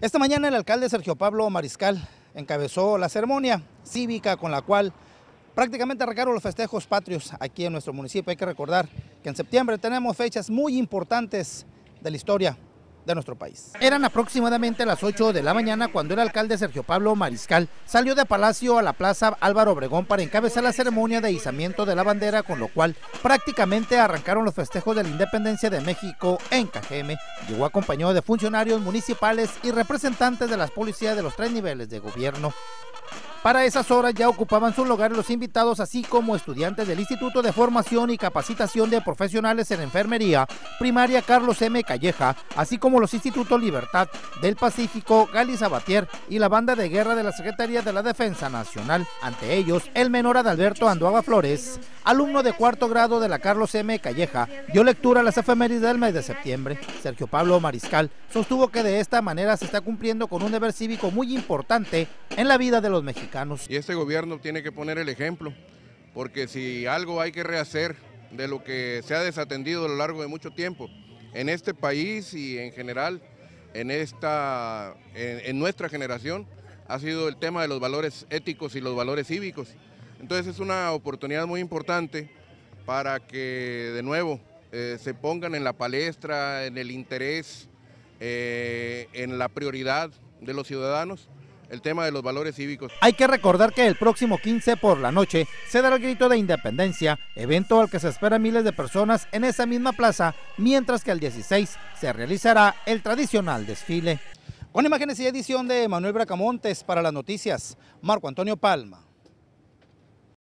Esta mañana el alcalde Sergio Pablo Mariscal encabezó la ceremonia cívica con la cual prácticamente arrancaron los festejos patrios aquí en nuestro municipio. Hay que recordar que en septiembre tenemos fechas muy importantes de la historia de nuestro país. Eran aproximadamente las 8 de la mañana cuando el alcalde Sergio Pablo Mariscal salió de Palacio a la Plaza Álvaro Obregón para encabezar la ceremonia de izamiento de la bandera, con lo cual prácticamente arrancaron los festejos de la independencia de México en Cajeme. Llegó acompañado de funcionarios municipales y representantes de las policías de los tres niveles de gobierno. Para esas horas ya ocupaban sus lugares los invitados, así como estudiantes del Instituto de Formación y Capacitación de Profesionales en Enfermería, Primaria Carlos M. Calleja, así como los Institutos Libertad del Pacífico, Gali Sabatier y la Banda de Guerra de la Secretaría de la Defensa Nacional. Ante ellos, el menor Adalberto Andoaga Flores alumno de cuarto grado de la Carlos M. Calleja, dio lectura a las efemérides del mes de septiembre. Sergio Pablo Mariscal sostuvo que de esta manera se está cumpliendo con un deber cívico muy importante en la vida de los mexicanos. Y este gobierno tiene que poner el ejemplo, porque si algo hay que rehacer de lo que se ha desatendido a lo largo de mucho tiempo en este país y en general, en, esta, en nuestra generación, ha sido el tema de los valores éticos y los valores cívicos. Entonces es una oportunidad muy importante para que de nuevo eh, se pongan en la palestra, en el interés, eh, en la prioridad de los ciudadanos el tema de los valores cívicos. Hay que recordar que el próximo 15 por la noche se dará el grito de independencia, evento al que se esperan miles de personas en esa misma plaza, mientras que el 16 se realizará el tradicional desfile. Con imágenes y edición de Manuel Bracamontes para las noticias, Marco Antonio Palma.